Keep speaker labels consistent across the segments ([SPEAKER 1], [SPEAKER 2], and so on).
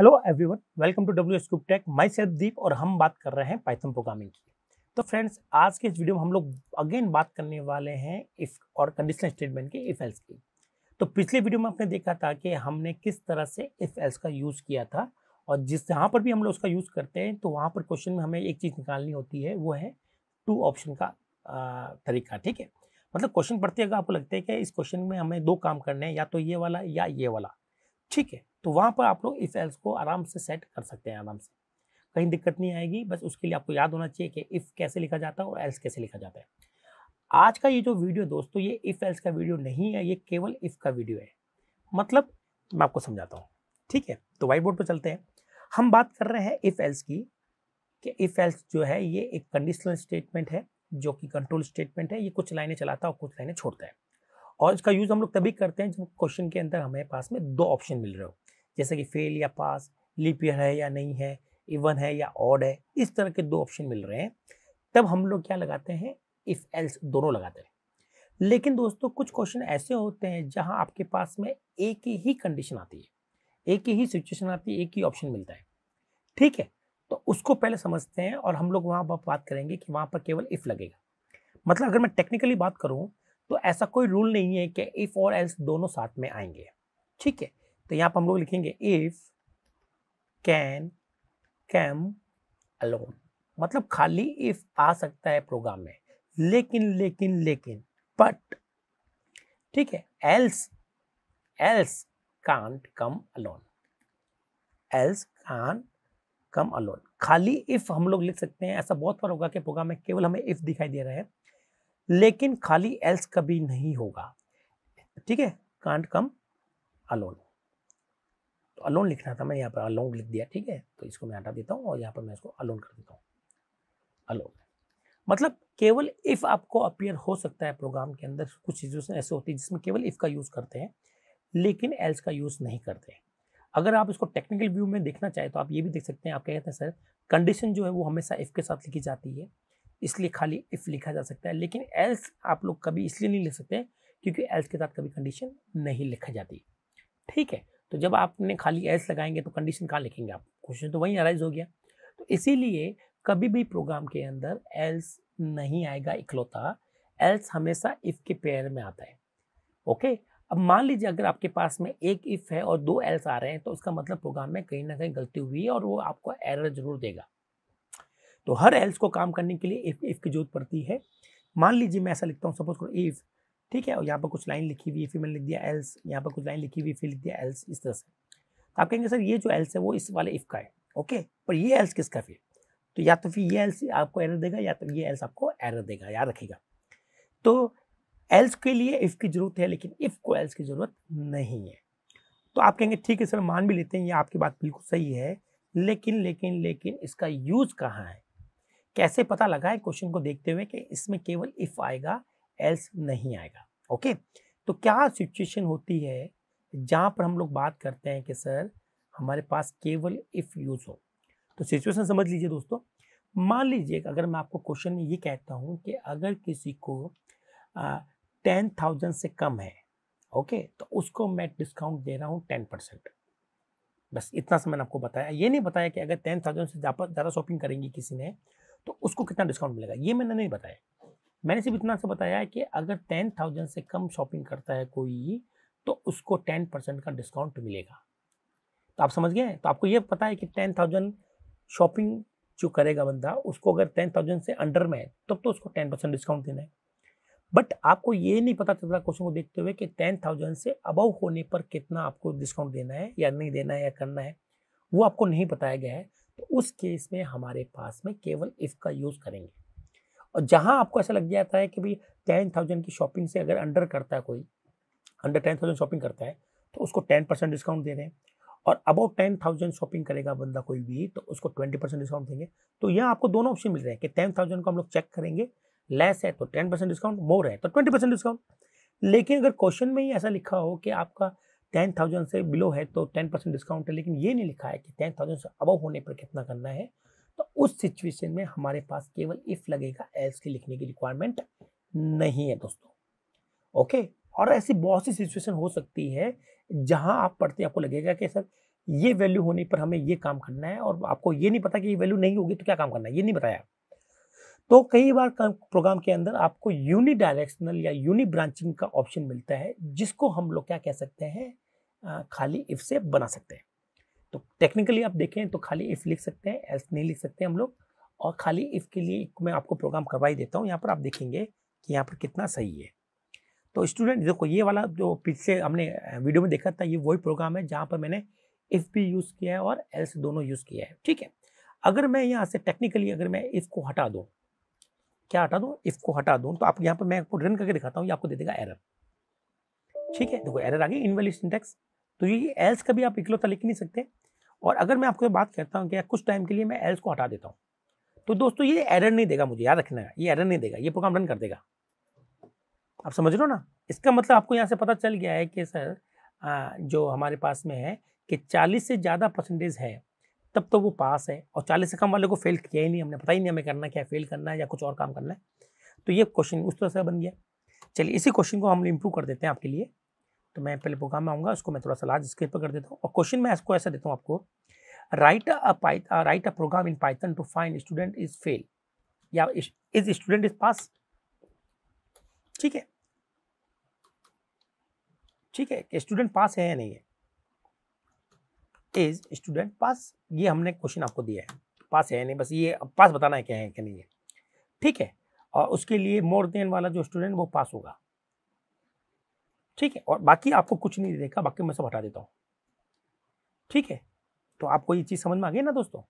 [SPEAKER 1] Hello everyone welcome to W scoop tech myself Deep और हम बात कर रहे हैं पाइथन प्रोग्रामिंग की तो फ्रेंड्स आज के इस वीडियो में हम लोग अगेन बात करने वाले हैं इफ और कंडीशनल स्टेटमेंट के इफ एल्स की तो पिछले वीडियो में आपने देखा था कि हमने किस तरह से इफ एल्स का यूज़ किया था और जिस जहाँ पर भी हम लोग उसका यूज़ करते हैं तो वहाँ पर क्वेश्चन में हमें एक चीज़ निकालनी होती है वो है टू ऑप्शन का तरीका ठीक है मतलब क्वेश्चन पढ़ते अगर आपको लगता है कि इस क्वेश्चन में हमें दो काम करने हैं या तो ये वाला या ये वाला ठीक है तो वहाँ पर आप लोग इफ एल्स को आराम से सेट कर सकते हैं आराम से कहीं दिक्कत नहीं आएगी बस उसके लिए आपको याद होना चाहिए कि इफ़ कैसे लिखा जाता है और एल्स कैसे लिखा जाता है आज का ये जो वीडियो दोस्तों ये इफ़ एल्स का वीडियो नहीं है ये केवल इफ़ का वीडियो है मतलब मैं आपको समझाता हूँ ठीक है तो वाइट बोर्ड पर चलते हैं हम बात कर रहे हैं इफ़ एल्स की कि इफ़ एल्स जो है ये एक कंडीशनल स्टेटमेंट है जो कि कंट्रोल स्टेटमेंट है ये कुछ लाइनें चलाता है और कुछ लाइनें छोड़ता है और इसका यूज़ हम लोग तभी करते हैं जब क्वेश्चन के अंदर हमारे पास में दो ऑप्शन मिल रहे हो जैसे कि फेल या पास लीप ईयर है या नहीं है इवन है या ऑड है इस तरह के दो ऑप्शन मिल रहे हैं तब हम लोग क्या लगाते हैं इफ़ एल्स दोनों लगाते हैं लेकिन दोस्तों कुछ क्वेश्चन ऐसे होते हैं जहां आपके पास में एक ही कंडीशन आती है एक ही सिचुएशन आती है एक ही ऑप्शन मिलता है ठीक है तो उसको पहले समझते हैं और हम लोग वहाँ पर बात करेंगे कि वहाँ पर केवल इफ़ लगेगा मतलब अगर मैं टेक्निकली बात करूँ तो ऐसा कोई रूल नहीं है कि इफ़ और एल्स दोनों साथ में आएंगे ठीक है तो यहाँ पर हम लोग लिखेंगे इफ कैन कैम अलोन मतलब खाली इफ आ सकता है प्रोग्राम में लेकिन लेकिन लेकिन बट ठीक है else else can't come alone else can't come alone खाली इफ हम लोग लिख सकते हैं ऐसा बहुत बार होगा कि प्रोग्राम में केवल हमें इफ दिखाई दे रहा है लेकिन खाली एल्स कभी नहीं होगा ठीक है कांट कम अलोन तो अलोन लिखना था मैं यहाँ पर अलोन लिख दिया ठीक है तो इसको मैं हटा देता हूँ और यहाँ पर मैं इसको अलोन कर देता हूँ अलोन मतलब केवल इफ़ आपको अपियर हो सकता है प्रोग्राम के अंदर कुछ सिचुएशन ऐसे होती है जिसमें केवल इफ़ का यूज़ करते हैं लेकिन एल्स का यूज़ नहीं करते अगर आप इसको टेक्निकल व्यू में देखना चाहें तो आप ये भी देख सकते हैं आप कहते हैं सर कंडीशन जो है वो हमेशा इफ़ के साथ लिखी जाती है इसलिए खाली इफ़ लिखा जा सकता है लेकिन एल्स आप लोग कभी इसलिए नहीं लिख सकते क्योंकि एल्स के साथ कभी कंडीशन नहीं लिखा जाती ठीक है तो जब आपने खाली एस लगाएंगे तो कंडीशन कहाँ लिखेंगे आप क्वेश्चन तो वहीं अराइज हो गया तो इसीलिए कभी भी प्रोग्राम के अंदर एल्स नहीं आएगा इकलौता एल्स हमेशा इफ़ के पेयर में आता है ओके अब मान लीजिए अगर आपके पास में एक इफ़ है और दो एल्स आ रहे हैं तो उसका मतलब प्रोग्राम में कहीं ना कहीं गलती हुई है और वो आपको एरर जरूर देगा तो हर एल्स को काम करने के लिए इफ़ इफ़ की जरूरत पड़ती है मान लीजिए मैं ऐसा लिखता हूँ सपोज करो इफ़ ठीक है और यहाँ पर कुछ लाइन लिखी हुई है फिर मैंने लिख दिया एल्स यहाँ पर कुछ लाइन लिखी हुई फिर लिख दिया एल्स इस तरह से तो आप कहेंगे सर ये जो एल्स है वो इस वाले इफ का है ओके पर ये एल्स किसका फिर तो या तो फिर ये एल्स आपको एरर देगा या तो ये एल्स आपको एरर देगा याद रखेगा तो एल्स के लिए इफ़ की ज़रूरत है लेकिन इफ़ को एल्स की ज़रूरत नहीं है तो आप कहेंगे ठीक है सर मान भी लेते हैं ये आपकी बात बिल्कुल सही है लेकिन लेकिन लेकिन इसका यूज़ कहाँ है कैसे पता लगा है क्वेश्चन को देखते हुए कि इसमें केवल इफ़ आएगा एल्स नहीं आएगा ओके तो क्या सिचुएशन होती है जहाँ पर हम लोग बात करते हैं कि सर हमारे पास केवल इफ़ यूज़ हो तो सिचुएशन समझ लीजिए दोस्तों मान लीजिए अगर मैं आपको क्वेश्चन में ये कहता हूँ कि अगर किसी को टेन थाउजेंड से कम है ओके तो उसको मैं डिस्काउंट दे रहा हूँ टेन परसेंट बस इतना सा मैंने आपको बताया ये नहीं बताया कि अगर टेन थाउजेंड से ज़्यादा शॉपिंग करेंगी किसी ने तो उसको कितना डिस्काउंट मिलेगा ये मैंने नहीं बताया मैंने सिर्फ इतना सा बताया है कि अगर टेन थाउजेंड से कम शॉपिंग करता है कोई तो उसको टेन परसेंट का डिस्काउंट मिलेगा तो आप समझ गए तो आपको ये पता है कि टेन थाउजेंड शॉपिंग जो करेगा बंदा उसको अगर टेन थाउजेंड से अंडर में है तब तो, तो उसको टेन परसेंट डिस्काउंट देना है बट आपको ये नहीं पता चल रहा क्वेश्चन को देखते हुए कि टेन थाउजेंड से अबव होने पर कितना आपको डिस्काउंट देना है या नहीं देना है या करना है वो आपको नहीं बताया गया है तो उस केस में हमारे पास में केवल इफ़ का यूज़ करेंगे और जहाँ आपको ऐसा लग जाता है कि भाई टेन थाउजेंड की शॉपिंग से अगर अंडर करता है कोई अंडर टेन थाउजेंड शॉपिंग करता है तो उसको टेन परसेंट डिस्काउंट दे रहे हैं और अबाउट टेन थाउजेंड शॉपिंग करेगा बंदा कोई भी तो उसको ट्वेंटी परसेंट डिस्काउंट देंगे तो यहाँ आपको दोनों ऑप्शन मिल रहे हैं कि टेन थाउजेंड को हम लोग चेक करेंगे लेस है तो टेन परसेंट डिस्काउंट मोर है तो ट्वेंटी परसेंट डिस्काउंट लेकिन अगर क्वेश्चन में ही ऐसा लिखा हो कि आपका टेन थाउजेंड से बिलो है तो टेन परसेंट डिस्काउंट है लेकिन ये नहीं लिखा है कि टेन थाउजेंड से अबव होने पर कितना करना है तो उस सिचुएशन में हमारे पास केवल इफ लगेगा एल्स के लिखने की रिक्वायरमेंट नहीं है दोस्तों ओके और ऐसी बहुत सी सिचुएशन हो सकती है जहां आप पढ़ते आपको लगेगा कि सर ये वैल्यू होने पर हमें ये काम करना है और आपको ये नहीं पता कि ये वैल्यू नहीं होगी तो क्या काम करना है ये नहीं बताया तो कई बार प्रोग्राम के अंदर आपको यूनि डायरेक्शनल या यूनि ब्रांचिंग का ऑप्शन मिलता है जिसको हम लोग क्या कह सकते हैं खाली इफ से बना सकते हैं तो टेक्निकली आप देखें तो खाली इफ़ लिख सकते हैं एल्स नहीं लिख सकते हम लोग और खाली इफ़ के लिए मैं आपको प्रोग्राम करवा ही देता हूँ यहाँ पर आप देखेंगे कि यहाँ पर कितना सही है तो स्टूडेंट देखो ये वाला जो पिछले हमने वीडियो में देखा था ये वही प्रोग्राम है जहाँ पर मैंने इफ़ भी यूज़ किया है और एल्स दोनों यूज़ किया है ठीक है अगर मैं यहाँ से टेक्निकली अगर मैं इफ़ को हटा दूँ क्या हटा दूँ इफ़ को हटा दूँ तो आप यहाँ पर मैं आपको रन करके दिखाता हूँ ये आपको दे देगा एरर ठीक है देखो एरर आ गई इनवेलिड सिंटेक्स तो ये एल्स कभी आप इकलौता लिख नहीं सकते और अगर मैं आपको बात करता हूँ कि कुछ टाइम के लिए मैं एल्स को हटा देता हूँ तो दोस्तों ये एरर नहीं देगा मुझे याद रखना है ये एरर नहीं देगा ये प्रोग्राम रन कर देगा आप समझ रहे हो ना इसका मतलब आपको यहाँ से पता चल गया है कि सर आ, जो हमारे पास में है कि 40 से ज़्यादा परसेंटेज है तब तो वो पास है और 40 से कम वाले को फेल किया ही नहीं हमने पता ही नहीं हमें करना क्या फेल करना है या कुछ और काम करना है तो ये क्वेश्चन उस तरह से बन गया चलिए इसी क्वेश्चन को हम इम्प्रूव कर देते हैं आपके लिए तो मैं पहले प्रोग्राम में आऊँगा उसको मैं थोड़ा सा लार्ज स्क्रीन पर कर देता हूँ और क्वेश्चन मैं इसको ऐसा देता हूँ आपको write a write a program in Python to find student is fail या इज स्टूडेंट इज पास ठीक है ठीक है स्टूडेंट पास है या नहीं है इज स्टूडेंट पास ये हमने क्वेश्चन आपको दिया है पास है नहीं बस ये पास बताना है क्या है क्या नहीं है ठीक है और उसके लिए मोर देन वाला जो स्टूडेंट वो पास होगा ठीक है और बाकी आपको कुछ नहीं देखा बाकी मैं सब हटा देता हूँ ठीक है तो आपको ये चीज़ समझ में आ गई ना दोस्तों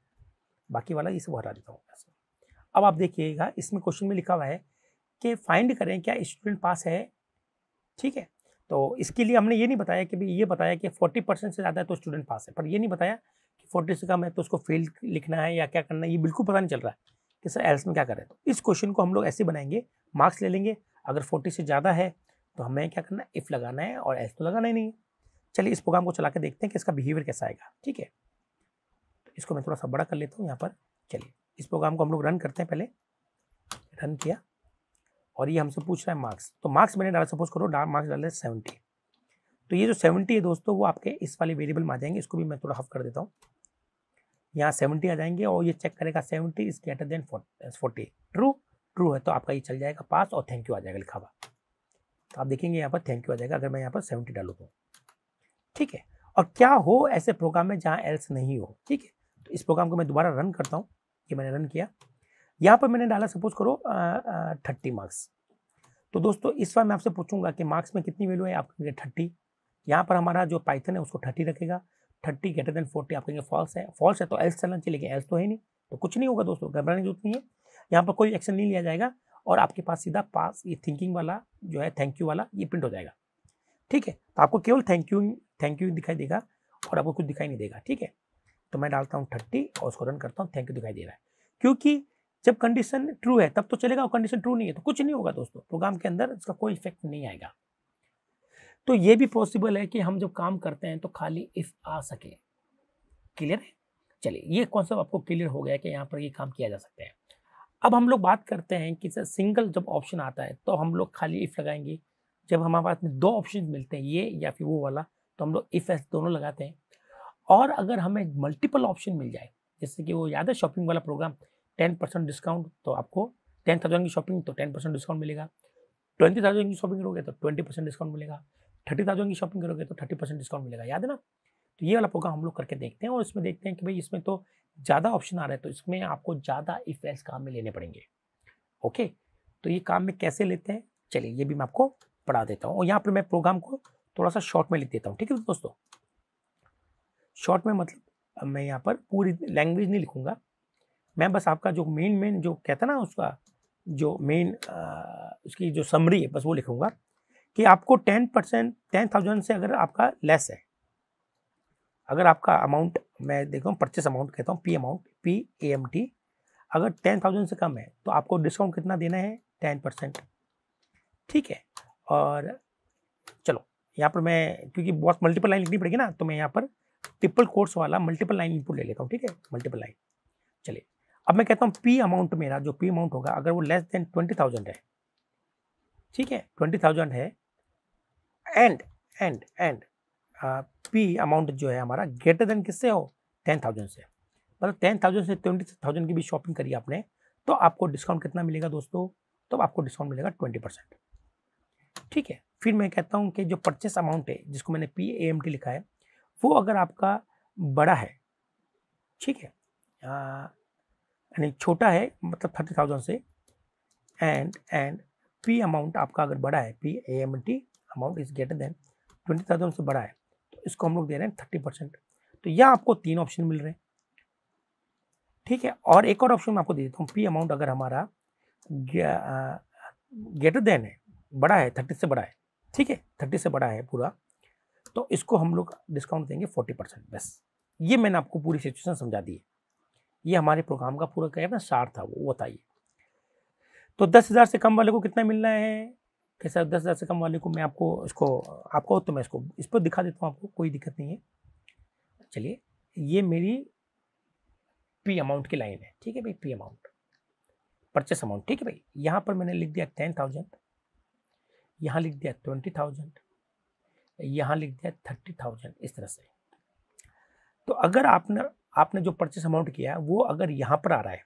[SPEAKER 1] बाकी वाला ये सब हटा देता हूँ अब आप देखिएगा इसमें क्वेश्चन में लिखा हुआ है कि फाइंड करें क्या स्टूडेंट पास है ठीक है तो इसके लिए हमने ये नहीं बताया कि भाई ये बताया कि फोर्टी परसेंट से ज़्यादा है तो स्टूडेंट पास है पर ये नहीं बताया कि फोर्टी से कम है तो उसको फेल लिखना है या क्या करना है ये बिल्कुल पता नहीं चल रहा है कि सर एल्स में क्या करें तो इस क्वेश्चन को हम लोग ऐसे बनाएंगे मार्क्स ले लेंगे अगर फोर्टी से ज़्यादा है तो हमें क्या करना है इफ़ लगाना है और एस तो लगाना ही नहीं है चलिए इस प्रोग्राम को चला के देखते हैं कि इसका बिहेवियर कैसा आएगा ठीक है तो इसको मैं थोड़ा सा बड़ा कर लेता हूँ यहाँ पर चलिए इस प्रोग्राम को हम लोग रन करते हैं पहले रन किया और ये हमसे पूछ रहा है मार्क्स तो मार्क्स मैंने डाला सपोज करो मार्क्स डाले सेवेंटी तो ये जो सेवेंटी है दोस्तों वो आपके इस वाले वेरिएबल में आ जाएंगे इसको भी मैं थोड़ा हफ कर देता हूँ यहाँ सेवेंटी आ जाएंगे और ये चेक करेगा seventy is greater than forty true true है तो आपका ये चल जाएगा पास और थैंक यू आ जाएगा लिखा हुआ आप देखेंगे यहाँ पर थैंक यू आ जाएगा अगर मैं यहाँ पर सेवेंटी डालू तो ठीक है और क्या हो ऐसे प्रोग्राम में जहाँ एल्स नहीं हो ठीक है तो इस प्रोग्राम को मैं दोबारा रन करता हूँ ये मैंने रन किया यहाँ पर मैंने डाला सपोज करो थर्टी मार्क्स तो दोस्तों इस बार मैं आपसे पूछूंगा कि मार्क्स में कितनी वैल्यू है आप कहेंगे थर्टी यहाँ पर हमारा जो पाइथन है उसको थर्टी रखेगा थर्टी ग्रेटर देन फोर्टी आप कहेंगे फॉल्स है फॉल्स है तो एल्स चलना चाहिए लेकिन एल्स तो है नहीं तो कुछ नहीं होगा दोस्तों घबराने की जरूरत नहीं है यहाँ पर कोई एक्शन नहीं लिया जाएगा और आपके पास सीधा पास ये थिंकिंग वाला जो है थैंक यू वाला ये प्रिंट हो जाएगा ठीक है तो आपको केवल थैंक यू थैंक यू दिखाई देगा और आपको कुछ दिखाई नहीं देगा ठीक है तो मैं डालता हूँ थर्टी और उसको रन करता हूँ थैंक यू दिखाई दे रहा है क्योंकि जब कंडीशन ट्रू है तब तो चलेगा और कंडीशन ट्रू नहीं है तो कुछ नहीं होगा दोस्तों प्रोग्राम के अंदर इसका कोई इफेक्ट नहीं आएगा तो ये भी पॉसिबल है कि हम जब काम करते हैं तो खाली इफ आ सके क्लियर है चलिए ये कॉन्सेप्ट आपको क्लियर हो गया कि यहाँ पर ये काम किया जा सकता है अब हम लोग बात करते हैं कि सर सिंगल जब ऑप्शन आता है तो हम लोग खाली इफ़ लगाएंगे जब हमारे पास में दो ऑप्शन मिलते हैं ये या फिर वो वाला तो हम लोग इफ़ एस दोनों लगाते हैं और अगर हमें मल्टीपल ऑप्शन मिल जाए जैसे कि वो याद है शॉपिंग वाला प्रोग्राम टेन परसेंट डिस्काउंट तो आपको टेन थाउजेंड की शॉपिंग तो टेन परसेंट डिस्काउंट मिलेगा ट्वेंटी थाउजेंड की शॉपिंग करोगे तो ट्वेंटी परसेंट डिस्काउंट मिलेगा थर्टी थाउजेंड की शॉपिंग करोगे तो थर्टी परसेंट डिस्काउंट मिलेगा याद है ना तो ये वाला प्रोग्राम हम लोग करके देखते हैं और इसमें देखते हैं कि भाई इसमें तो ज़्यादा ऑप्शन आ रहे हैं तो इसमें आपको ज़्यादा इफ काम में लेने पड़ेंगे ओके तो ये काम में कैसे लेते हैं चलिए ये भी मैं आपको पढ़ा देता हूँ और यहाँ पर मैं प्रोग्राम को थोड़ा सा शॉर्ट में लिख देता हूँ ठीक है तो दोस्तों शॉर्ट में मतलब मैं यहाँ पर पूरी लैंग्वेज नहीं लिखूँगा मैं बस आपका जो मेन मेन जो कहता ना उसका जो मेन उसकी जो समरी है बस वो लिखूँगा कि आपको टेन परसेंट टेन थाउजेंड से अगर आपका लेस है अगर आपका अमाउंट मैं देखता हूँ परचेस अमाउंट कहता हूँ P amount P A M T अगर टेन थाउजेंड से कम है तो आपको डिस्काउंट कितना देना है टेन परसेंट ठीक है और चलो यहाँ पर मैं क्योंकि बहुत मल्टीपल लाइन लिखनी पड़ेगी ना तो मैं यहाँ पर ट्रिपल कोर्स वाला मल्टीपल लाइन इनपुट ले लेता हूँ ठीक है मल्टीपल लाइन चलिए अब मैं कहता हूँ पी अमाउंट मेरा जो पी अमाउंट होगा अगर वो लेस देन ट्वेंटी थाउजेंड है ठीक है ट्वेंटी थाउजेंड है and and and P amount जो है हमारा ग्रेटर देन किससे हो टेन थाउजेंड से मतलब टेन थाउजेंड से ट्वेंटी थाउजेंड की भी शॉपिंग करी आपने तो आपको डिस्काउंट कितना मिलेगा दोस्तों तो आपको डिस्काउंट मिलेगा ट्वेंटी परसेंट ठीक है फिर मैं कहता हूँ कि जो परचेस अमाउंट है जिसको मैंने पी ए एम टी लिखा है वो अगर आपका बड़ा है ठीक है यानी छोटा है मतलब थर्टी थाउजेंड से एंड एंड पी अमाउंट आपका अगर बड़ा है P A M T amount is greater than twenty thousand से बड़ा है इसको हम लोग दे रहे हैं थर्टी परसेंट तो यह आपको तीन ऑप्शन मिल रहे हैं ठीक है और एक और ऑप्शन मैं आपको दे देता हूँ पी अमाउंट अगर हमारा ग्रेटर देन है बड़ा है थर्टी से बड़ा है ठीक है थर्टी से बड़ा है पूरा तो इसको हम लोग डिस्काउंट देंगे फोर्टी परसेंट बस ये मैंने आपको पूरी सिचुएशन समझा दी है ये हमारे प्रोग्राम का पूरा क्या ना सार था वो वो था ये तो दस हज़ार से कम वाले को कितना मिलना है कैसा दस हज़ार से कम वाले को मैं आपको इसको आपको तो मैं इसको इस पर दिखा देता हूँ आपको कोई दिक्कत नहीं है चलिए ये मेरी पी अमाउंट की लाइन है ठीक है भाई पी अमाउंट परचेस अमाउंट ठीक है भाई यहाँ पर मैंने लिख दिया टेन थाउजेंड यहाँ लिख दिया ट्वेंटी थाउजेंड यहाँ लिख दिया थर्टी थाउजेंड इस तरह से तो अगर आपने आपने जो परचेस अमाउंट किया है वो अगर यहाँ पर आ रहा है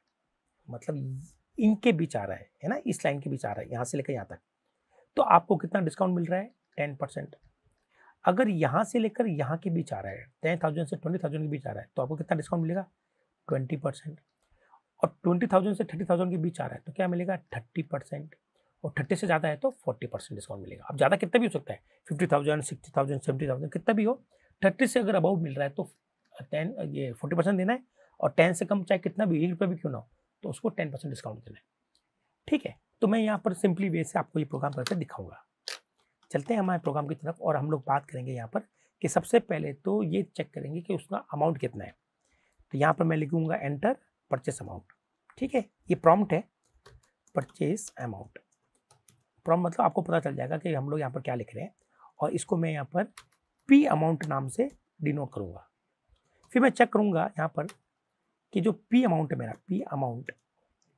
[SPEAKER 1] मतलब इनके बीच आ रहा है है ना इस लाइन के बीच आ रहा है यहाँ से लेकर यहाँ तक तो आपको कितना डिस्काउंट मिल रहा है टेन परसेंट अगर यहाँ से लेकर यहाँ के बीच आ रहा है टेन थाउजेंड से ट्वेंटी थाउजेंड के बीच आ रहा है तो आपको कितना डिस्काउंट मिलेगा ट्वेंटी परसेंट और ट्वेंटी थाउजेंड से थर्टी थाउजेंड के बीच आ रहा है तो क्या मिलेगा थर्टी परसेंट और थर्टी से ज़्यादा है तो फोर्टी परसेंट डिस्काउंट मिलेगा अब ज़्यादा कितना भी हो सकता है fifty thousand sixty thousand seventy thousand कितना भी हो थर्टी से अगर अबाउट मिल रहा है तो टेन ये फोर्टी परसेंट देना है और टेन से कम चाहे कितना भी एक रुपये भी क्यों ना हो तो उसको टेन परसेंट डिस्काउंट देना है ठीक है तो मैं यहाँ पर सिंपली वे से आपको ये प्रोग्राम करके दिखाऊंगा चलते हैं हमारे प्रोग्राम की तरफ और हम लोग बात करेंगे यहाँ पर कि सबसे पहले तो ये चेक करेंगे कि उसका अमाउंट कितना है तो यहाँ पर मैं लिखूँगा एंटर परचेस अमाउंट ठीक है ये प्रॉम्प्ट है परचेस अमाउंट प्रॉम्प्ट मतलब आपको पता चल जाएगा कि हम लोग यहाँ पर क्या लिख रहे हैं और इसको मैं यहाँ पर पी अमाउंट नाम से डिनोट करूँगा फिर मैं चेक करूँगा यहाँ पर कि जो पी अमाउंट है मेरा P amount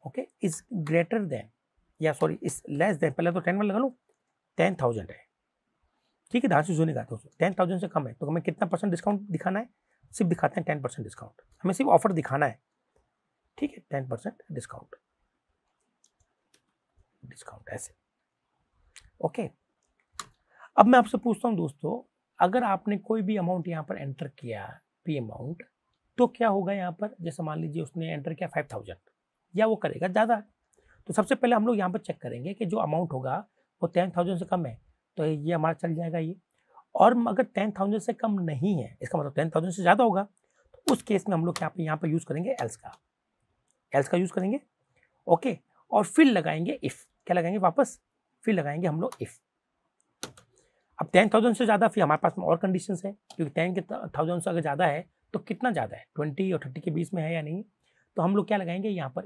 [SPEAKER 1] okay is greater than या सॉरी इस लेस देन पहले तो टेन में लगा लो टेन थाउजेंड है ठीक है धांसू जूने का टेन थाउजेंड से कम है तो हमें कितना परसेंट डिस्काउंट दिखाना है सिर्फ दिखाते हैं टेन परसेंट डिस्काउंट हमें सिर्फ ऑफर दिखाना है ठीक है टेन परसेंट डिस्काउंट डिस्काउंट ऐसे ओके अब मैं आपसे पूछता हूँ दोस्तों अगर आपने कोई भी अमाउंट यहाँ पर एंटर किया पी अमाउंट तो क्या होगा यहाँ पर जैसे मान लीजिए उसने एंटर किया फाइव थाउजेंड या वो करेगा ज़्यादा तो सबसे पहले हम लोग यहाँ पर चेक करेंगे कि जो अमाउंट होगा वो टेन थाउजेंड से कम है तो ये हमारा चल जाएगा ये और अगर टेन थाउजेंड से कम नहीं है इसका मतलब टेन थाउजेंड से ज़्यादा होगा तो उस केस में हम लोग यहाँ पर यहाँ पर यूज़ करेंगे एल्स का एल्स का यूज़ करेंगे ओके और फिर लगाएंगे इफ़ क्या लगाएंगे वापस फिर लगाएंगे हम लोग इफ़ अब टेन थाउजेंड से ज़्यादा फिर हमारे पास में और कंडीशन है क्योंकि टेन के थाउजेंड से अगर ज़्यादा है तो कितना ज़्यादा है ट्वेंटी और थर्टी के बीच में है या नहीं तो हम लोग क्या लगाएंगे यहाँ पर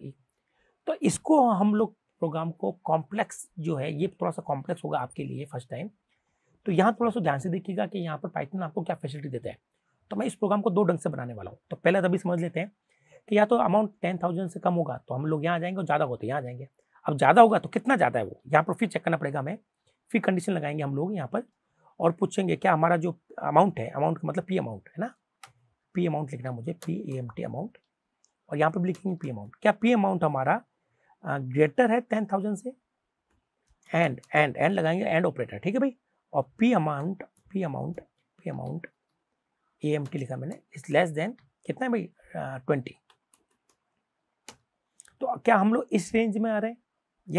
[SPEAKER 1] तो इसको हम लोग प्रोग्राम को कॉम्प्लेक्स जो है ये थोड़ा सा कॉम्प्लेक्स होगा आपके लिए फर्स्ट टाइम तो यहाँ थोड़ा सा ध्यान से देखिएगा कि यहाँ पर पाइथन आपको क्या फैसिलिटी देता है तो मैं इस प्रोग्राम को दो ढंग से बनाने वाला हूँ तो पहले तभी समझ लेते हैं कि या तो अमाउंट टेन थाउजेंड से कम होगा तो हम लोग यहाँ जाएंगे और ज़्यादा होते तो यहाँ जाएंगे अब ज़्यादा होगा तो कितना ज़्यादा है वो यहाँ पर फिर चेक करना पड़ेगा हमें फिर कंडीशन लगाएंगे हम लोग यहाँ पर और पूछेंगे क्या हमारा जो अमाउंट है अमाउंट का मतलब पी अमाउंट है ना पी अमाउंट लिखना मुझे P A M T amount और यहाँ पर भी लिखेंगे पी अमाउंट क्या पी अमाउंट हमारा ग्रेटर है टेन थाउजेंड से एंड एंड एंड लगाएंगे एंड ऑपरेटर ठीक है भाई और P amount P amount P amount A M T लिखा मैंने इज लेस देन कितना है भाई ट्वेंटी तो क्या हम लोग इस रेंज में आ रहे हैं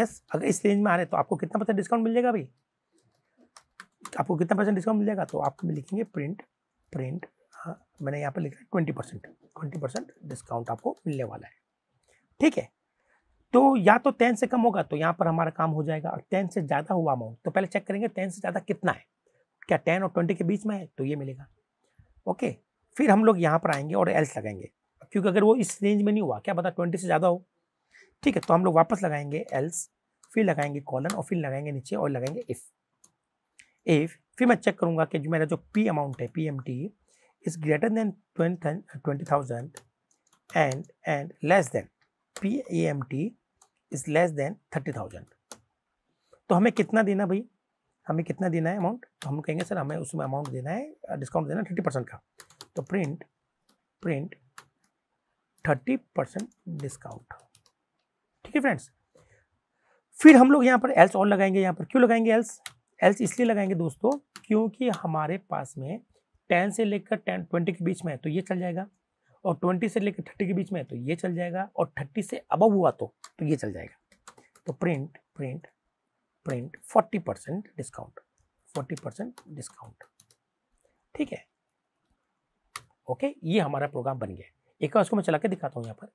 [SPEAKER 1] यस अगर इस रेंज में आ रहे हैं तो आपको कितना परसेंट डिस्काउंट मिल जाएगा भाई आपको कितना परसेंट डिस्काउंट मिल जाएगा तो आप लिखेंगे प्रिंट प्रिंट मैंने यहाँ पर लिखा है twenty percent twenty percent discount आपको मिलने वाला है ठीक है तो या तो टेन से कम होगा तो यहाँ पर हमारा काम हो जाएगा और टेन से ज़्यादा हुआ अमाउंट तो पहले चेक करेंगे टेन से ज़्यादा कितना है क्या टेन और ट्वेंटी के बीच में है तो ये मिलेगा ओके फिर हम लोग यहाँ पर आएंगे और एल्स लगाएंगे क्योंकि अगर वो इस रेंज में नहीं हुआ क्या पता ट्वेंटी से ज़्यादा हो ठीक है तो हम लोग वापस लगाएंगे एल्स फिर लगाएंगे कॉलन और फिर लगाएंगे नीचे और लगाएंगे इफ़ इफ़ फिर मैं चेक करूँगा कि जो मेरा जो पी अमाउंट है P M T is greater than twenty thousand and and less than P A M T is less than thirty thousand तो हमें कितना देना भाई हमें कितना देना है अमाउंट तो हम कहेंगे सर हमें उसमें अमाउंट देना है डिस्काउंट देना थर्टी परसेंट का तो print print thirty percent discount ठीक है फ्रेंड्स फिर हम लोग यहाँ पर एल्स और लगाएंगे यहाँ पर क्यों लगाएंगे एल्स एल्स इसलिए लगाएंगे दोस्तों क्योंकि हमारे पास में टेन से लेकर टेन ट्वेंटी के बीच में है तो ये चल जाएगा और ट्वेंटी से लेकर थर्टी के बीच में है तो ये चल जाएगा और थर्टी से अबव हुआ तो तो ये चल जाएगा तो print print print forty percent discount forty percent discount ठीक है ओके ये हमारा प्रोग्राम बन गया एक बार उसको मैं चला के दिखाता हूँ यहाँ पर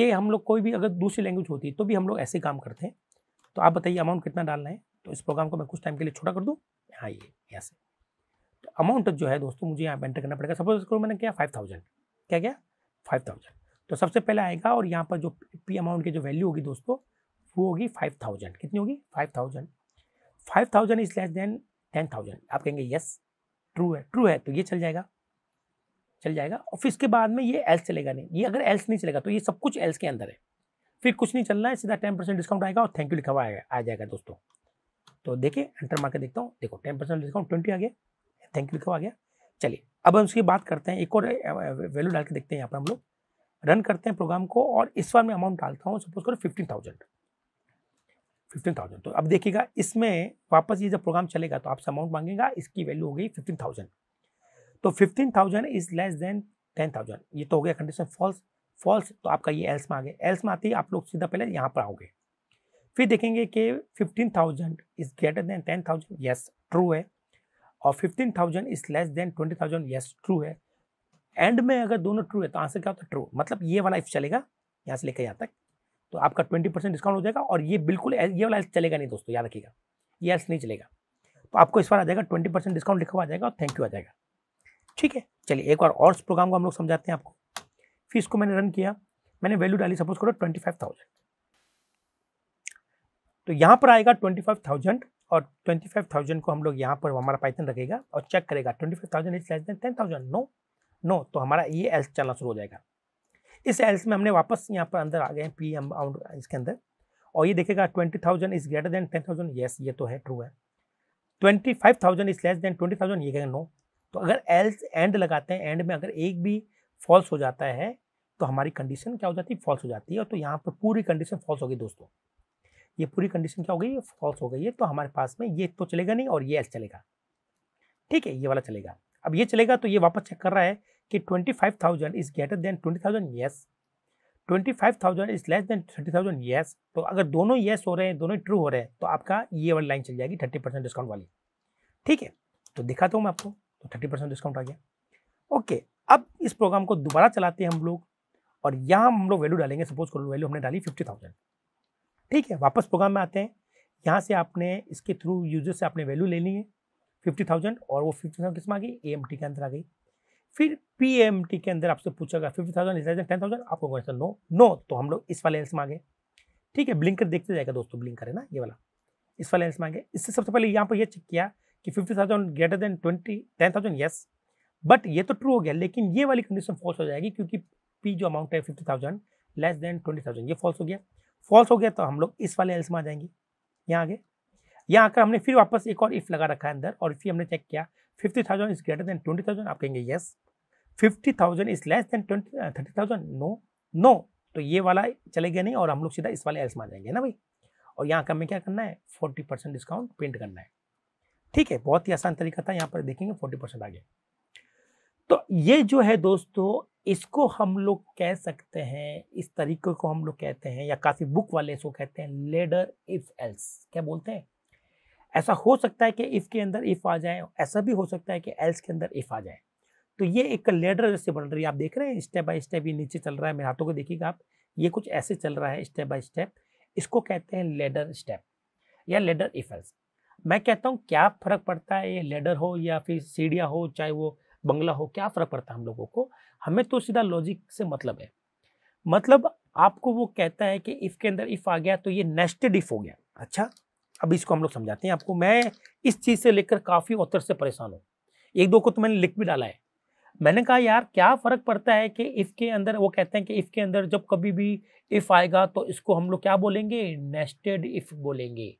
[SPEAKER 1] ये हम लोग कोई भी अगर दूसरी लैंग्वेज होती है तो भी हम लोग ऐसे काम करते हैं तो आप बताइए अमाउंट कितना डालना है तो इस प्रोग्राम को मैं कुछ टाइम के लिए छोटा कर दूँ हाँ ये यहाँ से तो अमाउंट जो है दोस्तों मुझे यहाँ एंटर करना पड़ेगा सपोज करो मैंने क्या फाइव थाउजेंड क्या क्या फाइव थाउजेंड तो सबसे पहले आएगा और यहाँ पर जो पी अमाउंट की जो वैल्यू होगी दोस्तों वो होगी फाइव थाउजेंड कितनी होगी five thousand five thousand is less than ten thousand आप कहेंगे यस ट्रू है ट्रू है तो ये चल जाएगा चल जाएगा और फिर इसके बाद में ये एल्स चलेगा नहीं ये अगर एल्स नहीं चलेगा तो ये सब कुछ एल्स के अंदर है फिर कुछ नहीं चलना है सीधा टेन परसेंट डिस्काउंट आएगा और थैंक यू लिखा हुआ आ जाएगा दोस्तों तो देखिए एंटर मार के देखता हूँ देखो टेन परसेंट डिस्काउंट ट्वेंटी आ गया थैंक यू लिखा हुआ आ गया चलिए अब हम उसकी बात करते हैं एक और वैल्यू डाल के देखते हैं यहाँ पर हम लोग रन करते हैं प्रोग्राम को और इस बार मैं अमाउंट डालता हूँ सपोज करो फिफ्टीन थाउजेंड फिफ्टीन थाउजेंड तो अब देखिएगा इसमें वापस ये जब प्रोग्राम चलेगा तो आपसे अमाउंट मांगेगा इसकी वैल्यू हो गई फिफ्टीन थाउजेंड तो fifteen thousand is less than ten thousand ये तो हो गया कंडीशन फॉल्स फॉल्स तो आपका ये एल्स में आ गया एल्स में आते ही आप लोग सीधा पहले यहाँ पर आओगे फिर देखेंगे कि fifteen thousand is greater than ten thousand yes true है और fifteen thousand is less than twenty thousand yes true है एंड में अगर दोनों ट्रू है तो आंसर क्या होता है ट्रू मतलब ये वाला इफ चलेगा यहाँ से लेकर यहाँ तक तो आपका ट्वेंटी परसेंट डिस्काउंट हो जाएगा और ये बिल्कुल ये वाला चलेगा नहीं दोस्तों याद रखिएगा ये एल्स नहीं चलेगा तो आपको इस बार आ जाएगा ट्वेंटी परसेंट डिस्काउंट लिखा हुआ आ जाएगा और थैंक यू आ जाएगा ठीक है चलिए एक बार और प्रोग्राम को हम लोग समझाते हैं आपको फिर इसको मैंने रन किया मैंने वैल्यू डाली सपोज करो ट्वेंटी फाइव थाउजेंड तो यहाँ पर आएगा ट्वेंटी फाइव थाउजेंड और ट्वेंटी फाइव थाउजेंड को हम लोग यहाँ पर हमारा पाइथन रखेगा और चेक करेगा twenty five thousand is less than ten thousand no no तो हमारा ये एल्स चलना शुरू हो जाएगा इस एल्स में हमने वापस यहाँ पर अंदर आ गए हैं पी एम इसके अंदर और ये देखेगा twenty thousand is greater than ten thousand yes ये तो है ट्रू है twenty five thousand is less than twenty thousand ये कहेंगे नो तो अगर एल्स एंड लगाते हैं एंड में अगर एक भी फॉल्स हो जाता है तो हमारी कंडीशन क्या हो जाती है फॉल्स हो जाती है और तो यहाँ पर पूरी कंडीशन फॉल्स हो गई दोस्तों ये पूरी कंडीशन क्या हो गई फॉल्स हो गई है तो हमारे पास में ये तो चलेगा नहीं और ये एल्स चलेगा ठीक है ये वाला चलेगा अब ये चलेगा तो ये वापस चेक कर रहा है कि 25,000 is greater than 20,000 yes 25,000 is less than 30,000 yes तो अगर दोनों येस yes हो रहे हैं दोनों ट्रू हो रहे हैं तो आपका ये वाली लाइन चल जाएगी 30 परसेंट डिस्काउंट वाली ठीक है तो दिखाता हूँ मैं आपको तो 30 परसेंट डिस्काउंट आ गया ओके अब इस प्रोग्राम को दोबारा चलाते हैं हम लोग और यहाँ हम लोग वैल्यू डालेंगे सपोज करो वैल्यू हमने डाली फिफ्टी थाउजेंड ठीक है वापस प्रोग्राम में आते हैं यहाँ से आपने इसके थ्रू यूजर से आपने वैल्यू ले ली है फिफ्टी थाउजेंड और वो फिफ्टी थाउजेंड किस में आ गई ए एम टी के अंदर आ गई फिर पी के अंदर आपसे गया फिफ्टी थाउजेंड टेन थाउजेंड आपको क्वेश्चन नो नो तो हम लोग इस वाले एल्स मांगे ठीक है ब्लिंकर देखते जाएगा दोस्तों ब्लिंकर है ना ये वाला इस वाले एल्स मांगे इससे सबसे पहले यहाँ पर यह चेक किया कि fifty thousand greater than twenty ten thousand yes but ये तो ट्रू हो गया लेकिन ये वाली कंडीशन फॉल्स हो जाएगी क्योंकि पी जो अमाउंट है fifty thousand less than twenty thousand ये फॉल्स हो गया फॉल्स हो गया तो हम लोग इस वाले एल्स में आ जाएंगे यहाँ आगे यहाँ आकर हमने फिर वापस एक और इफ़ लगा रखा है अंदर और फिर हमने चेक किया fifty thousand is greater than twenty thousand आप कहेंगे yes fifty thousand is less than twenty thirty thousand no no तो ये वाला चलेगा नहीं और हम लोग सीधा इस वाले एल्स मान जाएंगे ना भाई और यहाँ का हमें क्या करना है फोर्टी परसेंट डिस्काउंट प्रिंट करना है ठीक है बहुत ही आसान तरीका था यहाँ पर देखेंगे फोर्टी परसेंट आगे तो ये जो है दोस्तों इसको हम लोग कह सकते हैं इस तरीके को हम लोग कहते हैं या काफ़ी बुक वाले इसको कहते हैं लेडर इफ एल्स क्या बोलते हैं ऐसा हो सकता है कि इफ़ के अंदर इफ़ आ जाए ऐसा भी हो सकता है कि एल्स के अंदर इफ़ आ जाए तो ये एक लेडर जैसे बन रही है आप देख रहे हैं स्टेप बाय स्टेप ये नीचे चल रहा है मेरे हाथों को देखिएगा आप ये कुछ ऐसे चल रहा है स्टेप बाय स्टेप इसको कहते हैं लेडर स्टेप या लेडर इफेल्स मैं कहता हूँ क्या फ़र्क पड़ता है ये लेडर हो या फिर सीढ़िया हो चाहे वो बंगला हो क्या फ़र्क पड़ता है हम लोगों को हमें तो सीधा लॉजिक से मतलब है मतलब आपको वो कहता है कि इफ़ के अंदर इफ़ आ गया तो ये नेस्टेड इफ़ हो गया अच्छा अब इसको हम लोग समझाते हैं आपको मैं इस चीज़ से लेकर काफ़ी ऑथर से परेशान हूँ एक दो को तो मैंने लिख भी डाला है मैंने कहा यार क्या फ़र्क पड़ता है कि इसके अंदर वो कहते हैं कि इसके अंदर जब कभी भी इफ़ आएगा तो इसको हम लोग क्या बोलेंगे नेस्टेड इफ़ बोलेंगे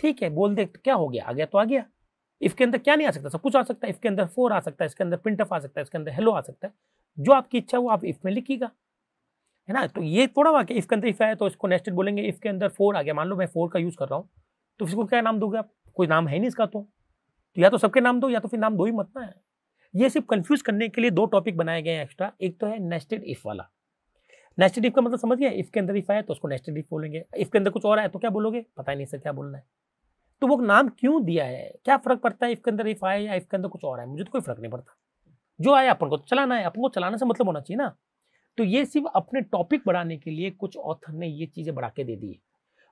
[SPEAKER 1] ठीक है बोल दे तो क्या हो गया आ गया तो आ गया इसके अंदर क्या नहीं आ सकता सब कुछ आ सकता है इसके अंदर फोर आ सकता है इसके अंदर प्रिंट ऑफ आ सकता है इसके अंदर हेलो आ सकता है जो आपकी इच्छा वो आप इफ में लिखिएगा है ना तो ये थोड़ा हुआ कि इसके अंदर इफ आया तो इसको नेस्टेड बोलेंगे इसके अंदर फोर आ गया मान लो मैं फोर का यूज़ कर रहा हूँ तो इसको क्या नाम दोगे आप कोई नाम है नहीं इसका तो, तो या तो सबके नाम दो या तो फिर नाम दो ही मत ना है ये सिर्फ कंफ्यूज करने के लिए दो टॉपिक बनाए गए हैं एक्स्ट्रा एक तो है नेस्टेड इफ वाला नेस्टेड इफ का मतलब समझ गया इफ के अंदर इफ आया तो उसको नेस्टेड इफ बोलेंगे इफ के अंदर कुछ और आया तो क्या बोलोगे पता ही नहीं सर क्या बोलना है तो वो नाम क्यों दिया है क्या फर्क पड़ता है इफ के अंदर इफ आया या इफ के अंदर कुछ और आया मुझे तो कोई फर्क नहीं पड़ता जो आया अपन को चलाना है अपन को चलाने से मतलब होना चाहिए ना तो ये सिर्फ अपने टॉपिक बढ़ाने के लिए कुछ ऑथर ने ये चीज़ें बढ़ा के दे दी है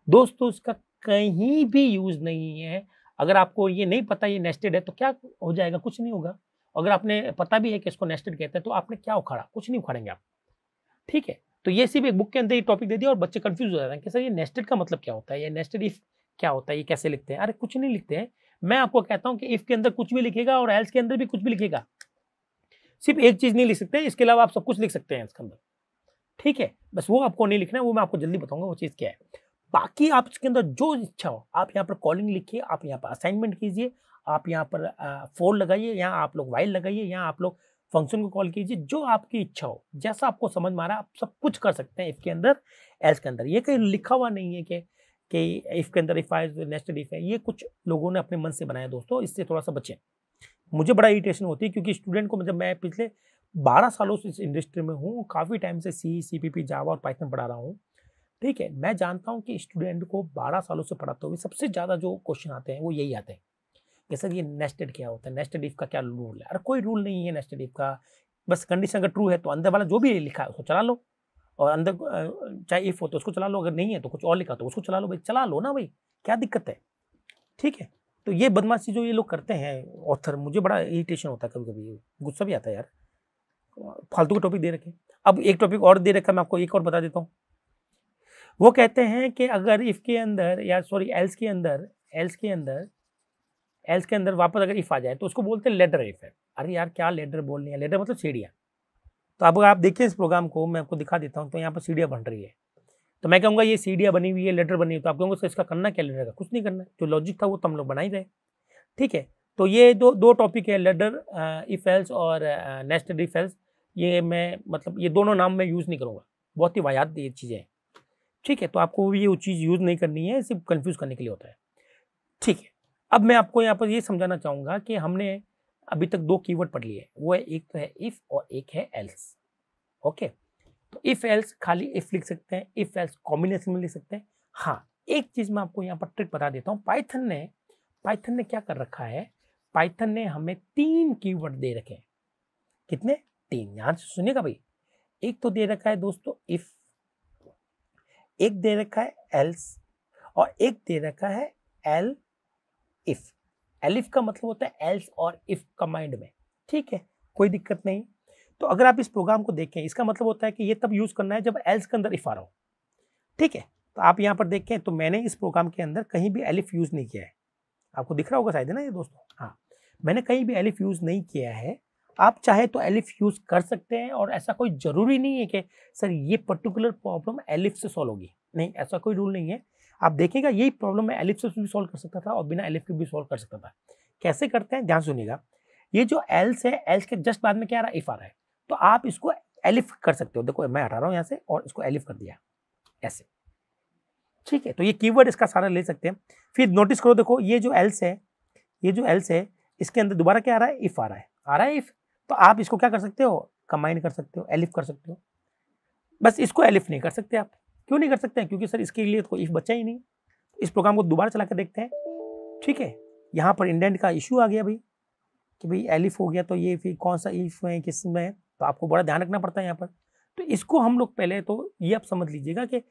[SPEAKER 1] दोस्तों इसका कहीं भी यूज़ नहीं है अगर आपको ये नहीं पता ये नेस्टेड है तो क्या हो जाएगा कुछ नहीं होगा अगर आपने पता भी है कि इसको नेस्टेड कहते हैं तो आपने क्या उखाड़ा कुछ नहीं उखाड़ेंगे आप ठीक है तो ये सिर्फ एक बुक के अंदर ये टॉपिक दे दिया और बच्चे कंफ्यूज हो जाते हैं कि सर ये नेस्टेड का मतलब क्या होता है ये नेस्टेड इफ क्या होता है ये कैसे लिखते हैं अरे कुछ नहीं लिखते हैं मैं आपको कहता हूँ कि इफ के अंदर कुछ भी लिखेगा और एल्स के अंदर भी कुछ भी लिखेगा सिर्फ एक चीज़ नहीं लिख सकते इसके अलावा आप सब कुछ लिख सकते हैं इसके अंदर ठीक है बस वो आपको नहीं लिखना है वो मैं आपको जल्दी बताऊंगा वो चीज़ क्या है बाकी आप इसके अंदर जो इच्छा हो आप यहाँ पर कॉलिंग लिखिए आप यहाँ पर असाइनमेंट कीजिए आप यहाँ पर फोर लगाइए यहाँ आप लोग वाइल लगाइए यहाँ आप लोग फंक्शन को कॉल कीजिए जो आपकी इच्छा हो जैसा आपको समझ में आ रहा है आप सब कुछ कर सकते हैं इसके अंदर एस के अंदर ये कहीं लिखा हुआ नहीं है कि कि के अंदर इफ आई नेक्स्ट इफ है ये कुछ लोगों ने अपने मन से बनाया दोस्तों इससे थोड़ा सा बचें मुझे बड़ा इरीटेशन होती है क्योंकि स्टूडेंट को मतलब मैं पिछले बारह सालों से इस इंडस्ट्री में हूँ काफ़ी टाइम से सी सी पी पी जावा और पाइथन पढ़ा रहा हूँ ठीक है मैं जानता हूँ कि स्टूडेंट को बारह सालों से पढ़ाते हुए सबसे ज़्यादा जो क्वेश्चन आते हैं वो यही आते हैं कि सर ये नेस्टेड क्या होता है नेस्टेड इफ का क्या रूल है अरे कोई रूल नहीं है नेस्टेड इफ का बस कंडीशन अगर ट्रू है तो अंदर वाला जो भी लिखा है उसको चला लो और अंदर चाहे इफ हो तो उसको चला लो अगर नहीं है तो कुछ और लिखा तो उसको चला लो भाई चला लो ना भाई क्या दिक्कत है ठीक है तो ये बदमाशी जो ये लोग करते हैं ऑथर मुझे बड़ा इरिटेशन होता है कभी कभी गुस्सा भी आता है यार फालतू के टॉपिक दे रखे अब एक टॉपिक और दे रखा मैं आपको एक और बता देता हूँ वो कहते हैं कि अगर इफ़ के अंदर या सॉरी एल्स के अंदर एल्स के अंदर एल्स के अंदर वापस अगर इफ़ आ जाए तो उसको बोलते हैं लेडर इफ़ है अरे यार क्या लेडर बोलनी है लेडर मतलब सीढ़ियाँ तो अब आप देखिए इस प्रोग्राम को मैं आपको दिखा देता हूँ तो यहाँ पर सीढ़ियाँ बन रही है तो मैं कहूँगा ये सीढ़ियाँ बनी हुई है लेटर बनी हुई तो आप कहूँगा सर इसका करना क्या लेटर का कुछ नहीं करना जो लॉजिक था वो तो हम लोग बना ही रहे ठीक है तो ये दो दो टॉपिक है लेटर इफेल्स uh, और नेस्टेड uh, एल्स ये मैं मतलब ये दोनों नाम मैं यूज़ नहीं करूँगा बहुत ही वायात ये चीज़ें हैं ठीक है तो आपको ये वो चीज़ यूज़ नहीं करनी है सिर्फ कन्फ्यूज़ करने के लिए होता है ठीक है अब मैं आपको यहाँ पर ये समझाना चाहूँगा कि हमने अभी तक दो कीवर्ड पढ़ लिए वो है एक तो है इफ़ और एक है एल्स ओके तो इफ़ एल्स खाली इफ़ लिख सकते हैं इफ़ एल्स कॉम्बिनेशन में लिख सकते हैं हाँ एक चीज़ मैं आपको यहाँ पर ट्रिक बता देता हूँ पाइथन ने पाइथन ने क्या कर रखा है पाइथन ने हमें तीन कीवर्ड दे रखे हैं कितने तीन यहाँ से सुनिएगा भाई एक तो दे रखा है दोस्तों इफ़ एक दे रखा है एल्स और एक दे रखा है एल इफ एलिफ का मतलब होता है एल्स और इफ कमाइंड में ठीक है कोई दिक्कत नहीं तो अगर आप इस प्रोग्राम को देखें इसका मतलब होता है कि ये तब यूज़ करना है जब एल्स के अंदर इफ आ रहा हो ठीक है तो आप यहाँ पर देखें तो मैंने इस प्रोग्राम के अंदर कहीं भी एलिफ यूज़ नहीं किया है आपको दिख रहा होगा शायद ना ये दोस्तों हाँ मैंने कहीं भी एलिफ यूज़ नहीं किया है आप चाहे तो एलिफ यूज़ कर सकते हैं और ऐसा कोई ज़रूरी नहीं है कि सर ये पर्टिकुलर प्रॉब्लम एलिफ से सॉल्व होगी नहीं ऐसा कोई रूल नहीं है आप देखेगा यही प्रॉब्लम मैं एलिफ से भी सॉल्व कर सकता था और बिना एलिफ के भी सॉल्व कर सकता था कैसे करते हैं ध्यान सुनिएगा ये जो एल्स है एल्स के जस्ट बाद में क्या आ रहा है इफ आ रहा है तो आप इसको एलिफ कर सकते हो देखो मैं हटा रहा हूँ यहाँ से और इसको एलिफ कर दिया ऐसे ठीक है तो ये कीवर्ड इसका सारा ले सकते हैं फिर नोटिस करो देखो ये जो एल्स है ये जो एल्स है इसके अंदर दोबारा क्या आ रहा है इफ आ रहा है आ रहा है इफ तो आप इसको क्या कर सकते हो कंबाइन कर सकते हो एलिफ कर सकते हो बस इसको एलिफ नहीं कर सकते आप क्यों नहीं कर सकते हैं क्योंकि सर इसके लिए तो कोई इफ बचा ही नहीं इस प्रोग्राम को दोबारा चला कर देखते हैं ठीक है यहाँ पर इंडेंट का इशू आ गया भाई कि भाई एलिफ हो गया तो ये फिर कौन सा इफ है किस में है तो आपको बड़ा ध्यान रखना पड़ता है यहाँ पर तो इसको हम लोग पहले तो ये आप समझ लीजिएगा कि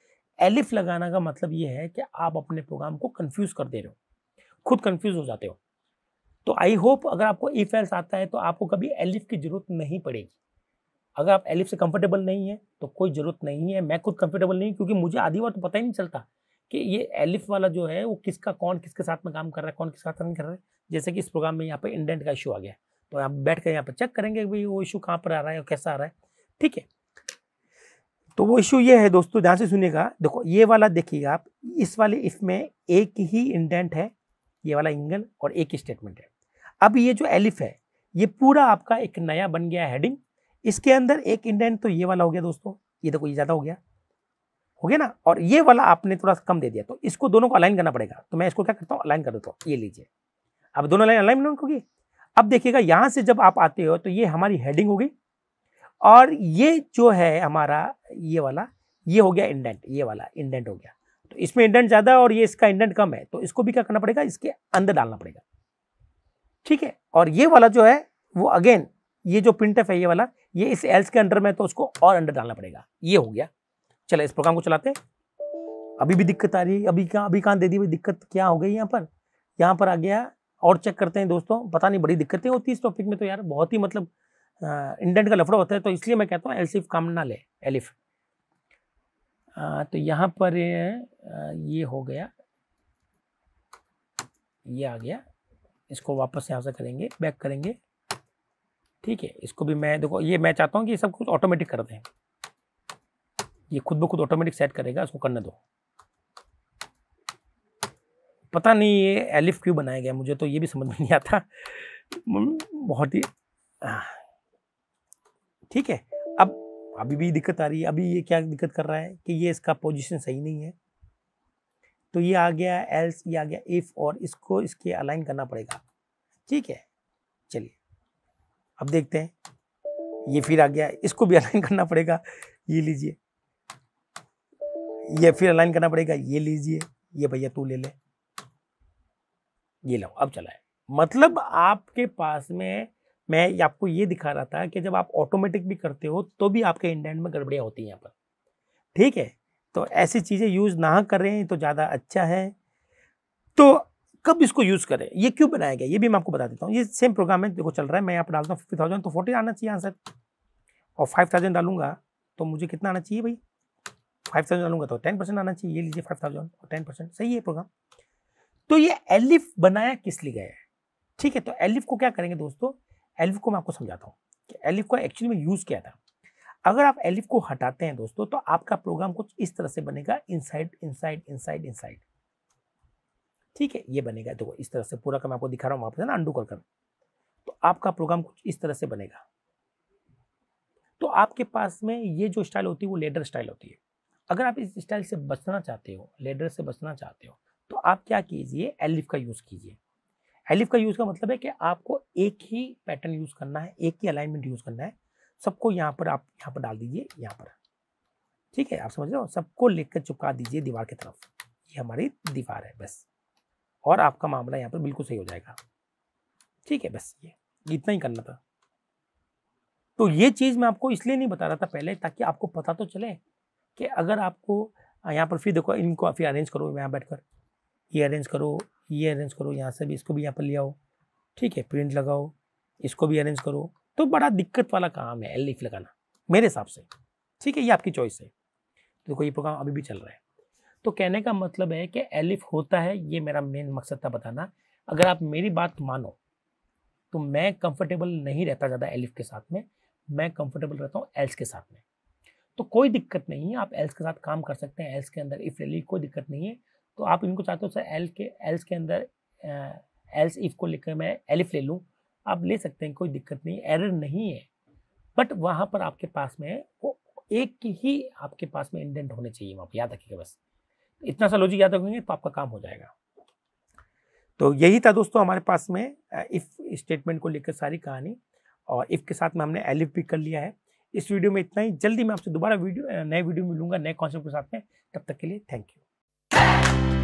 [SPEAKER 1] एलिफ लगाना का मतलब ये है कि आप अपने प्रोग्राम को कन्फ्यूज़ कर दे रहे हो खुद कन्फ्यूज़ हो जाते हो तो आई होप अगर आपको इफ एल्स आता है तो आपको कभी एलिफ की जरूरत नहीं पड़ेगी अगर आप एलिफ से कंफर्टेबल नहीं है तो कोई ज़रूरत नहीं है मैं खुद कंफर्टेबल नहीं क्योंकि मुझे आधी बार तो पता ही नहीं चलता कि ये एलिफ वाला जो है वो किसका कौन किसके साथ में काम कर रहा है कौन किसके साथ नहीं कर रहा है जैसे कि इस प्रोग्राम में यहाँ पर इंडेंट का इशू आ गया तो आप बैठ कर यहाँ पर चेक करेंगे भाई वो इशू कहाँ पर आ रहा है और कैसा आ रहा है ठीक है तो वो इशू ये है दोस्तों ध्यान से सुनेगा देखो ये वाला देखिएगा आप इस वाले इफ में एक ही इंडेंट है ये वाला एंगल और एक स्टेटमेंट है अब ये जो एलिफ है ये पूरा आपका एक नया बन गया हैडिंग इसके अंदर एक इंडेंट तो ये वाला हो गया दोस्तों ये देखो ये ज़्यादा हो गया हो गया ना और ये वाला आपने थोड़ा सा कम दे दिया तो इसको दोनों को अलाइन करना पड़ेगा तो मैं इसको क्या करता हूँ अलाइन कर देता हूँ ये लीजिए अब दोनों लाइन अलाइनमेंट होगी अब देखिएगा यहाँ से जब आप आते हो तो ये हमारी हेडिंग होगी और ये जो है हमारा ये वाला ये हो गया इंडेंट ये वाला इंडेंट हो गया तो इसमें इंडेंट ज़्यादा और ये इसका इंडेंट कम है तो इसको भी क्या करना पड़ेगा इसके अंदर डालना पड़ेगा ठीक है और ये वाला जो है वो अगेन ये जो प्रिंट है ये वाला ये इस एल्स के अंडर में तो उसको और अंडर डालना पड़ेगा ये हो गया चलो इस प्रोग्राम को चलाते अभी भी दिक्कत आ रही है अभी कहाँ अभी कहाँ दे दी दिक्कत क्या हो गई यहाँ पर यहाँ पर आ गया और चेक करते हैं दोस्तों पता नहीं बड़ी दिक्कतें होती इस टॉपिक में तो यार बहुत ही मतलब इंडेंट का लफड़ा होता है तो इसलिए मैं कहता हूँ एल्सिफ काम ना ले एलिफ आ, तो यहाँ पर ये हो गया ये आ गया इसको वापस यहाँ से करेंगे बैक करेंगे ठीक है इसको भी मैं देखो ये मैं चाहता हूँ कि ये सब कुछ ऑटोमेटिक कर दें ये खुद ब खुद ऑटोमेटिक सेट करेगा उसको करने दो पता नहीं ये एलिफ क्यों बनाया गया मुझे तो ये भी समझ में नहीं आता बहुत ही ठीक है अब अभी भी दिक्कत आ रही है अभी ये क्या दिक्कत कर रहा है कि ये इसका पोजिशन सही नहीं है तो ये आ गया एल्स ये आ गया इफ़ और इसको इसके अलाइन करना पड़ेगा ठीक है चलिए अब देखते हैं ये फिर आ गया इसको भी अलाइन करना पड़ेगा ये लीजिए ये फिर अलाइन करना पड़ेगा ये लीजिए ये भैया तू ले ले ये लो अब चला है मतलब आपके पास में मैं आपको ये दिखा रहा था कि जब आप ऑटोमेटिक भी करते हो तो भी आपके इंडेंट में गड़बड़ियाँ होती हैं यहाँ पर ठीक है तो ऐसी चीज़ें यूज़ ना करें तो ज़्यादा अच्छा है तो कब इसको यूज़ करें ये क्यों बनाया गया ये भी मैं आपको बता देता हूँ ये सेम प्रोग्राम है देखो चल रहा है मैं यहाँ पर डालता हूँ फिफ्टी थाउजेंड तो फोर्टी आना चाहिए आंसर और फाइव थाउजेंड डालूंगा तो मुझे कितना आना चाहिए भाई फाइव थाउजेंड डालूंगा तो टेन परसेंट आना चाहिए ये लीजिए फाइव थाउजेंड और टेन परसेंट सही है प्रोग्राम तो ये एलिफ बनाया किस लिए गया है ठीक है तो एलिफ को क्या करेंगे दोस्तों एलिफ को मैं आपको समझाता हूँ कि एलिफ का एक्चुअली में यूज़ क्या था अगर आप एलिफ को हटाते हैं दोस्तों तो आपका प्रोग्राम कुछ इस तरह से बनेगा इनसाइड इनसाइड इनसाइड इनसाइड ठीक है ये बनेगा देखो इस तरह से पूरा का मैं आपको दिखा रहा हूँ वापस ना अंडू कर तो आपका प्रोग्राम कुछ इस तरह से बनेगा तो आपके पास में ये जो स्टाइल होती है वो लेडर स्टाइल होती है अगर आप इस स्टाइल से बचना चाहते हो लेडर से बचना चाहते हो तो आप क्या कीजिए एलिफ का यूज़ कीजिए हेलिफ का यूज़ का मतलब है कि आपको एक ही पैटर्न यूज़ करना है एक ही अलाइनमेंट यूज़ करना है सबको यहाँ पर आप यहाँ पर डाल दीजिए यहाँ पर ठीक है आप समझ रहे हो सबको लेकर चुका दीजिए दीवार की तरफ ये हमारी दीवार है बस और आपका मामला यहाँ पर बिल्कुल सही हो जाएगा ठीक है बस ये इतना ही करना था तो ये चीज़ मैं आपको इसलिए नहीं बता रहा था पहले ताकि आपको पता तो चले कि अगर आपको यहाँ पर फिर देखो इनको फिर अरेंज करो यहाँ बैठ कर ये अरेंज करो ये अरेंज करो यहाँ से भी इसको भी यहाँ पर ले आओ ठीक है प्रिंट लगाओ इसको भी अरेंज करो तो बड़ा दिक्कत वाला काम है एल लगाना मेरे हिसाब से ठीक है ये आपकी चॉइस है देखो तो ये प्रोग्राम अभी भी चल रहा है तो कहने का मतलब है कि एलिफ होता है ये मेरा मेन मकसद था बताना अगर आप मेरी बात मानो तो मैं कंफर्टेबल नहीं रहता ज़्यादा एलिफ के साथ में मैं कंफर्टेबल रहता हूँ एल्स के साथ में तो कोई दिक्कत नहीं है आप एल्स के साथ काम कर सकते हैं एल्स के अंदर इफ रैली कोई दिक्कत नहीं है तो आप इनको चाहते हो सर एल के एल्स के अंदर एल्स इफ को लेकर मैं एलिफ ले लूँ आप ले सकते हैं कोई दिक्कत नहीं एरर नहीं है बट वहाँ पर आपके पास में वो एक ही आपके पास में इंडेंट होने चाहिए वहाँ पर याद रखिएगा बस इतना सा लॉजिक याद रखेंगे तो आपका काम हो जाएगा तो यही था दोस्तों हमारे पास में इफ़ स्टेटमेंट को लेकर सारी कहानी और इफ़ के साथ में हमने एलिफ भी कर लिया है इस वीडियो में इतना ही जल्दी मैं आपसे दोबारा वीडियो नए वीडियो मिलूंगा नए कॉन्सेप्ट के साथ में तब तक के लिए थैंक यू Hey!